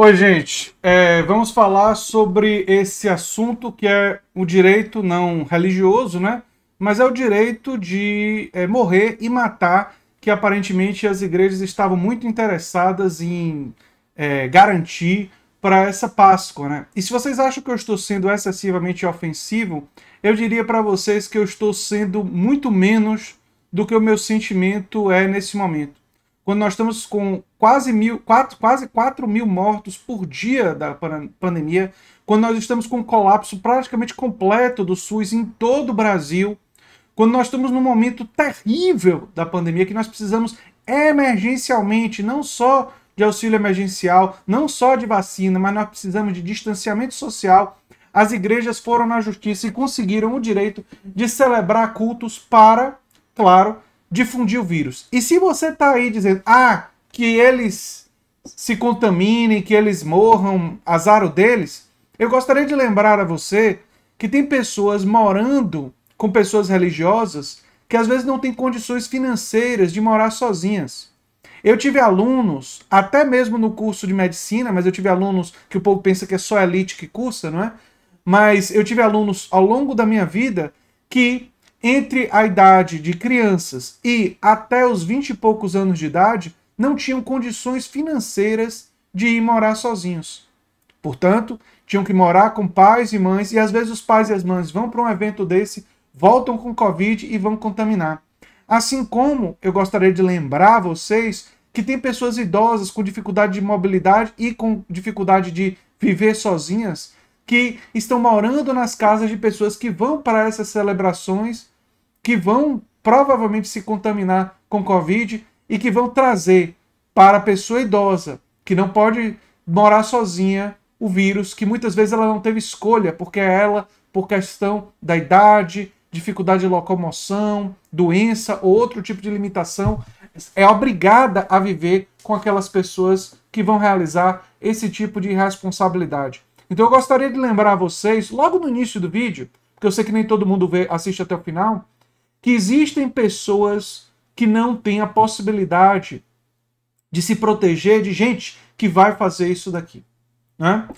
Oi, gente. É, vamos falar sobre esse assunto que é o direito não religioso, né? Mas é o direito de é, morrer e matar, que aparentemente as igrejas estavam muito interessadas em é, garantir para essa Páscoa, né? E se vocês acham que eu estou sendo excessivamente ofensivo, eu diria para vocês que eu estou sendo muito menos do que o meu sentimento é nesse momento. Quando nós estamos com quase, mil, quatro, quase 4 mil mortos por dia da pandemia, quando nós estamos com um colapso praticamente completo do SUS em todo o Brasil, quando nós estamos num momento terrível da pandemia que nós precisamos emergencialmente, não só de auxílio emergencial, não só de vacina, mas nós precisamos de distanciamento social. As igrejas foram na justiça e conseguiram o direito de celebrar cultos para, claro, difundir o vírus. E se você está aí dizendo, ah, que eles se contaminem, que eles morram, azar deles, eu gostaria de lembrar a você que tem pessoas morando com pessoas religiosas que às vezes não têm condições financeiras de morar sozinhas. Eu tive alunos, até mesmo no curso de medicina, mas eu tive alunos que o povo pensa que é só elite que cursa, não é? Mas eu tive alunos ao longo da minha vida que, entre a idade de crianças e até os 20 e poucos anos de idade, não tinham condições financeiras de ir morar sozinhos. Portanto, tinham que morar com pais e mães, e às vezes os pais e as mães vão para um evento desse, voltam com Covid e vão contaminar. Assim como eu gostaria de lembrar vocês que tem pessoas idosas com dificuldade de mobilidade e com dificuldade de viver sozinhas que estão morando nas casas de pessoas que vão para essas celebrações, que vão provavelmente se contaminar com Covid e que vão trazer para a pessoa idosa, que não pode morar sozinha, o vírus, que muitas vezes ela não teve escolha, porque é ela, por questão da idade, dificuldade de locomoção, doença ou outro tipo de limitação, é obrigada a viver com aquelas pessoas que vão realizar esse tipo de responsabilidade Então eu gostaria de lembrar a vocês, logo no início do vídeo, porque eu sei que nem todo mundo vê, assiste até o final, que existem pessoas que não tem a possibilidade de se proteger de gente que vai fazer isso daqui. Né?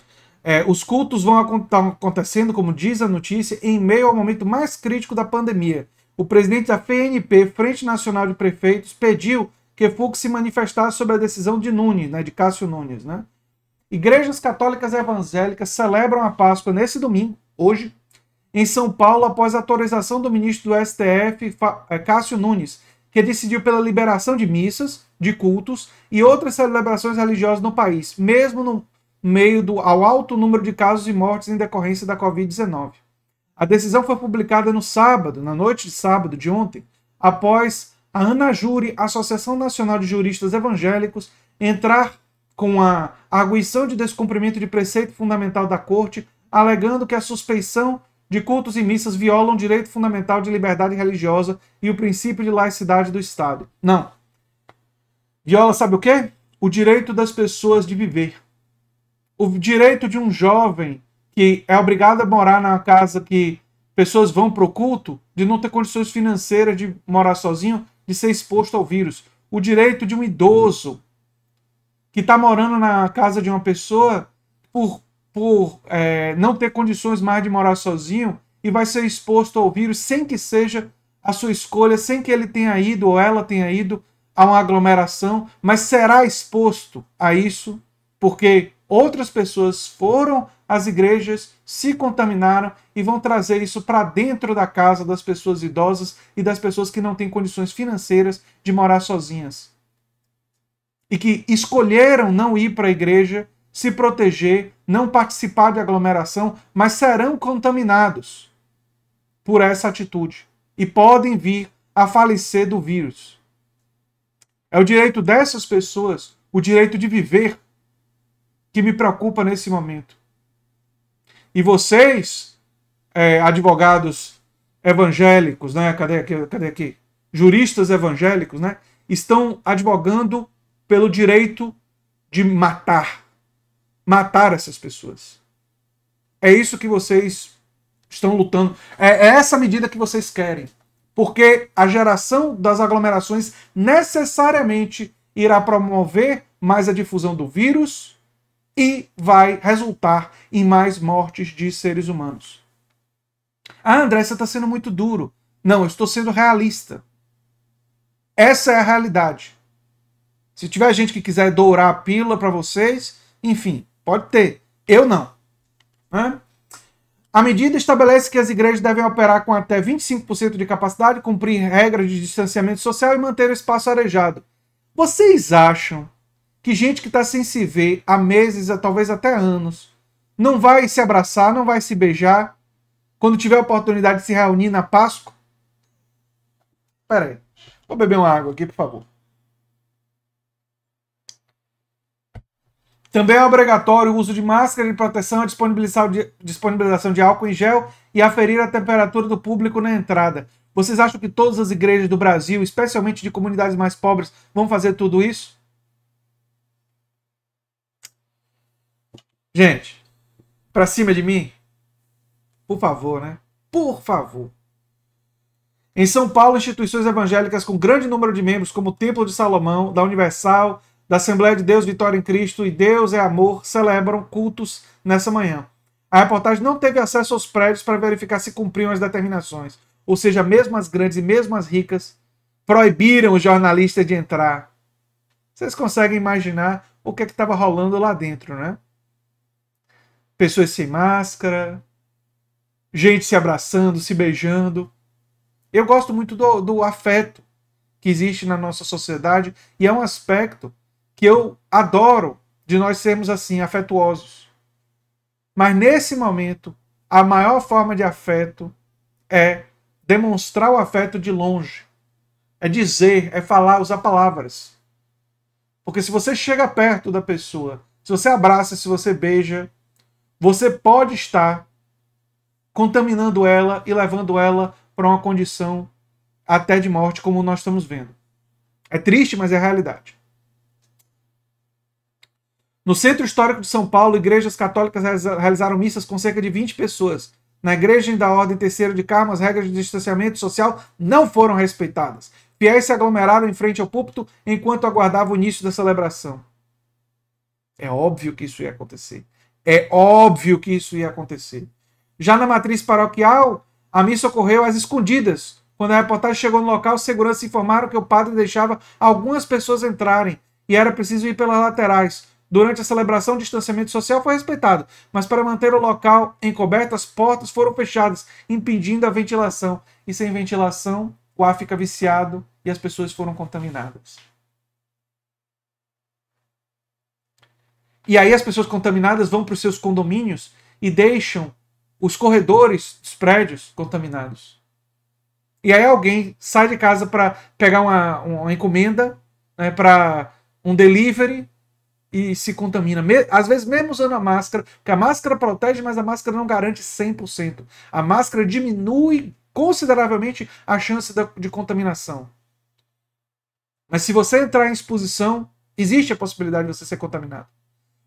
É, os cultos vão acontecendo, como diz a notícia, em meio ao momento mais crítico da pandemia. O presidente da FNP, Frente Nacional de Prefeitos, pediu que Fux se manifestasse sobre a decisão de Nunes, né, de Cássio Nunes. Né? Igrejas católicas evangélicas celebram a Páscoa nesse domingo, hoje, em São Paulo, após a autorização do ministro do STF, é, Cássio Nunes, que decidiu pela liberação de missas, de cultos e outras celebrações religiosas no país, mesmo no meio do, ao alto número de casos e mortes em decorrência da Covid-19. A decisão foi publicada no sábado, na noite de sábado de ontem, após a ANAJURE, Associação Nacional de Juristas Evangélicos, entrar com a arguição de descumprimento de preceito fundamental da Corte, alegando que a suspeição de cultos e missas violam o direito fundamental de liberdade religiosa e o princípio de laicidade do Estado. Não. Viola, sabe o quê? O direito das pessoas de viver. O direito de um jovem que é obrigado a morar na casa que pessoas vão para o culto, de não ter condições financeiras de morar sozinho, de ser exposto ao vírus. O direito de um idoso que está morando na casa de uma pessoa por por é, não ter condições mais de morar sozinho e vai ser exposto ao vírus sem que seja a sua escolha, sem que ele tenha ido ou ela tenha ido a uma aglomeração, mas será exposto a isso porque outras pessoas foram às igrejas, se contaminaram e vão trazer isso para dentro da casa das pessoas idosas e das pessoas que não têm condições financeiras de morar sozinhas. E que escolheram não ir para a igreja se proteger, não participar de aglomeração, mas serão contaminados por essa atitude e podem vir a falecer do vírus. É o direito dessas pessoas, o direito de viver, que me preocupa nesse momento. E vocês, é, advogados evangélicos, né? Cadê aqui, cadê aqui? Juristas evangélicos, né? Estão advogando pelo direito de matar, matar essas pessoas. É isso que vocês estão lutando. É, é, essa medida que vocês querem. Porque a geração das aglomerações necessariamente irá promover mais a difusão do vírus e vai resultar em mais mortes de seres humanos. Ah, André, você está sendo muito duro. Não, eu estou sendo realista. Essa é a realidade. Se tiver gente que quiser dourar a pílula para vocês, enfim, Pode ter. Eu não. Né? A medida estabelece que as igrejas devem operar com até 25% de capacidade, cumprir regras de distanciamento social e manter o espaço arejado. Vocês acham que gente que está sem se ver há meses, talvez até anos, não vai se abraçar, não vai se beijar, quando tiver a oportunidade de se reunir na Páscoa? Pera aí. Vou beber uma água aqui, por favor. Também é obrigatório o uso de máscara de proteção, a disponibilização de álcool em gel e aferir a temperatura do público na entrada. Vocês acham que todas as igrejas do Brasil, especialmente de comunidades mais pobres, vão fazer tudo isso? Gente, pra cima de mim? Por favor, né? Por favor. Em São Paulo, instituições evangélicas com grande número de membros, como o Templo de Salomão, da Universal, da Assembleia de Deus Vitória em Cristo e Deus é Amor celebram cultos nessa manhã. A reportagem não teve acesso aos prédios para verificar se cumpriam as determinações, ou seja, mesmo as grandes e mesmo as ricas proibiram os jornalistas de entrar. Vocês conseguem imaginar o que é estava rolando lá dentro, né? Pessoas sem máscara, gente se abraçando, se beijando. Eu gosto muito do, do afeto que existe na nossa sociedade e é um aspecto que eu adoro de nós sermos assim, afetuosos. Mas nesse momento, a maior forma de afeto é demonstrar o afeto de longe. É dizer, é falar, usar palavras. Porque se você chega perto da pessoa, se você abraça, se você beija, você pode estar contaminando ela e levando ela para uma condição até de morte, como nós estamos vendo. É triste, mas é realidade. No Centro Histórico de São Paulo, igrejas católicas realizaram missas com cerca de 20 pessoas. Na igreja da Ordem Terceira de Carmo, as regras de distanciamento social não foram respeitadas. Fiéis se aglomeraram em frente ao púlpito enquanto aguardavam o início da celebração. É óbvio que isso ia acontecer. É óbvio que isso ia acontecer. Já na matriz paroquial, a missa ocorreu às escondidas. Quando a reportagem chegou no local, os seguranças informaram que o padre deixava algumas pessoas entrarem e era preciso ir pelas laterais. Durante a celebração, o distanciamento social foi respeitado, mas para manter o local encoberto, as portas foram fechadas, impedindo a ventilação. E sem ventilação, o ar fica viciado e as pessoas foram contaminadas. E aí as pessoas contaminadas vão para os seus condomínios e deixam os corredores dos prédios contaminados. E aí alguém sai de casa para pegar uma, uma encomenda, né, para um delivery, e se contamina. Às vezes, mesmo usando a máscara, que a máscara protege, mas a máscara não garante 100%. A máscara diminui consideravelmente a chance de contaminação. Mas se você entrar em exposição, existe a possibilidade de você ser contaminado.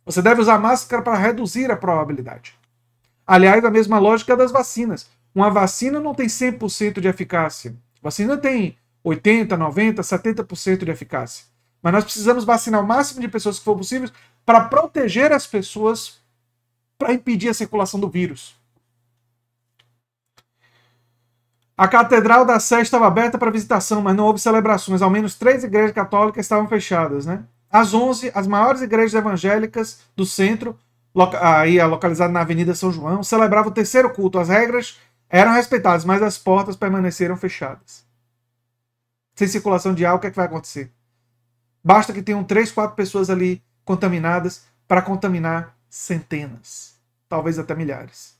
Você deve usar máscara para reduzir a probabilidade. Aliás, a mesma lógica das vacinas. Uma vacina não tem 100% de eficácia. A vacina tem 80, 90, 70% de eficácia. Mas nós precisamos vacinar o máximo de pessoas que for possível para proteger as pessoas para impedir a circulação do vírus. A Catedral da Sé estava aberta para visitação, mas não houve celebrações. Ao menos três igrejas católicas estavam fechadas, né? Às 11, as maiores igrejas evangélicas do centro, aí localizada na Avenida São João, celebravam o terceiro culto. As regras eram respeitadas, mas as portas permaneceram fechadas. Sem circulação de ar, o que, é que vai acontecer? Basta que tenham três, quatro pessoas ali contaminadas para contaminar centenas, talvez até milhares.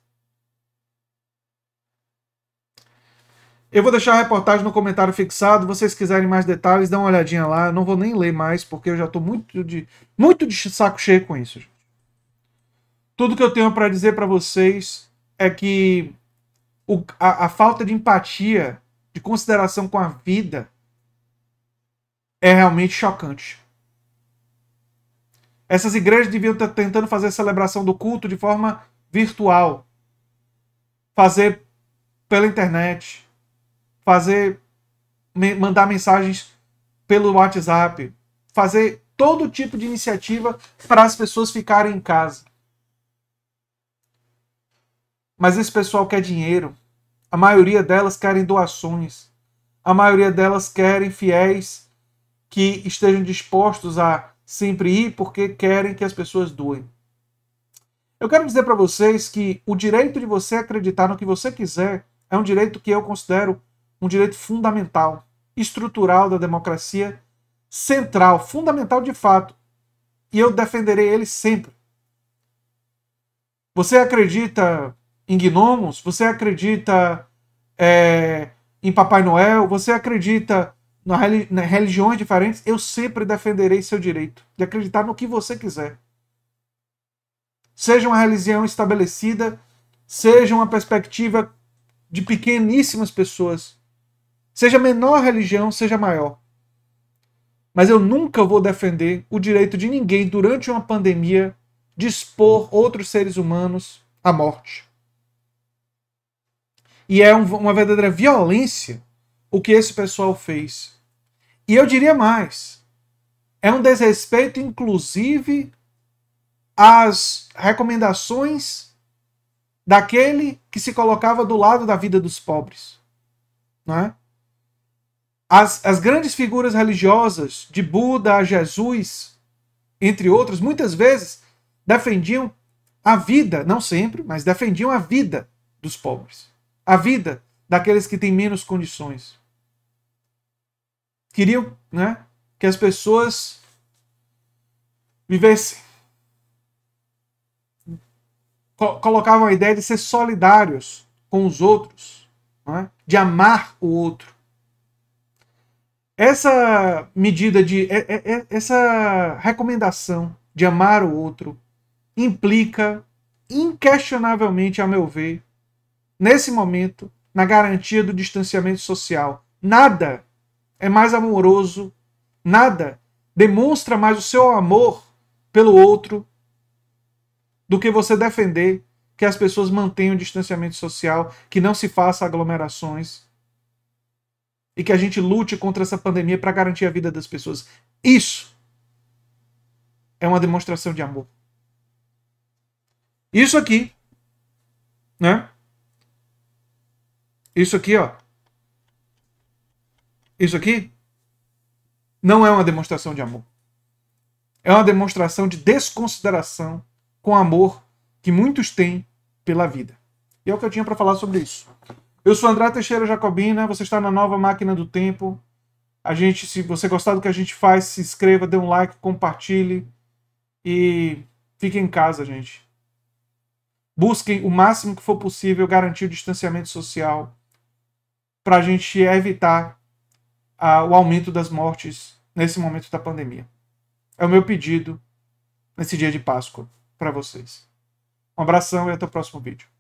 Eu vou deixar a reportagem no comentário fixado. Vocês quiserem mais detalhes, dá uma olhadinha lá. Eu não vou nem ler mais, porque eu já estou muito de, muito de saco cheio com isso. Tudo que eu tenho para dizer para vocês é que o, a, a falta de empatia, de consideração com a vida, é realmente chocante. Essas igrejas deviam estar tentando fazer a celebração do culto de forma virtual, fazer pela internet, fazer mandar mensagens pelo WhatsApp, fazer todo tipo de iniciativa para as pessoas ficarem em casa. Mas esse pessoal quer dinheiro. A maioria delas querem doações. A maioria delas querem fiéis que estejam dispostos a sempre ir porque querem que as pessoas doem. Eu quero dizer para vocês que o direito de você acreditar no que você quiser é um direito que eu considero um direito fundamental, estrutural da democracia, central, fundamental de fato. E eu defenderei ele sempre. Você acredita em gnomos? Você acredita é, em Papai Noel? Você acredita na, na religiões diferentes, eu sempre defenderei seu direito de acreditar no que você quiser. Seja uma religião estabelecida, seja uma perspectiva de pequeníssimas pessoas, seja menor religião, seja maior. Mas eu nunca vou defender o direito de ninguém, durante uma pandemia, de expor outros seres humanos à morte. E é uma verdadeira violência o que esse pessoal fez. E eu diria mais: é um desrespeito, inclusive, às recomendações daquele que se colocava do lado da vida dos pobres. Não é? as, as grandes figuras religiosas, de Buda a Jesus, entre outros, muitas vezes defendiam a vida, não sempre, mas defendiam a vida dos pobres, a vida daqueles que têm menos condições queriam né, que as pessoas vivessem. Colocavam a ideia de ser solidários com os outros, né, de amar o outro. Essa medida de. Essa recomendação de amar o outro implica, inquestionavelmente, a meu ver, nesse momento, na garantia do distanciamento social. Nada é mais amoroso, nada demonstra mais o seu amor pelo outro do que você defender que as pessoas mantenham o distanciamento social, que não se faça aglomerações e que a gente lute contra essa pandemia para garantir a vida das pessoas. Isso é uma demonstração de amor. Isso aqui, né? Isso aqui, ó, isso aqui não é uma demonstração de amor. É uma demonstração de desconsideração com amor que muitos têm pela vida. E é o que eu tinha para falar sobre isso. Eu sou André Teixeira Jacobina, você está na nova máquina do tempo. A gente, se você gostar do que a gente faz, se inscreva, dê um like, compartilhe e fique em casa, gente. Busquem o máximo que for possível garantir o distanciamento social para a gente evitar o aumento das mortes nesse momento da pandemia. É o meu pedido nesse dia de Páscoa para vocês. Um abração e até o próximo vídeo.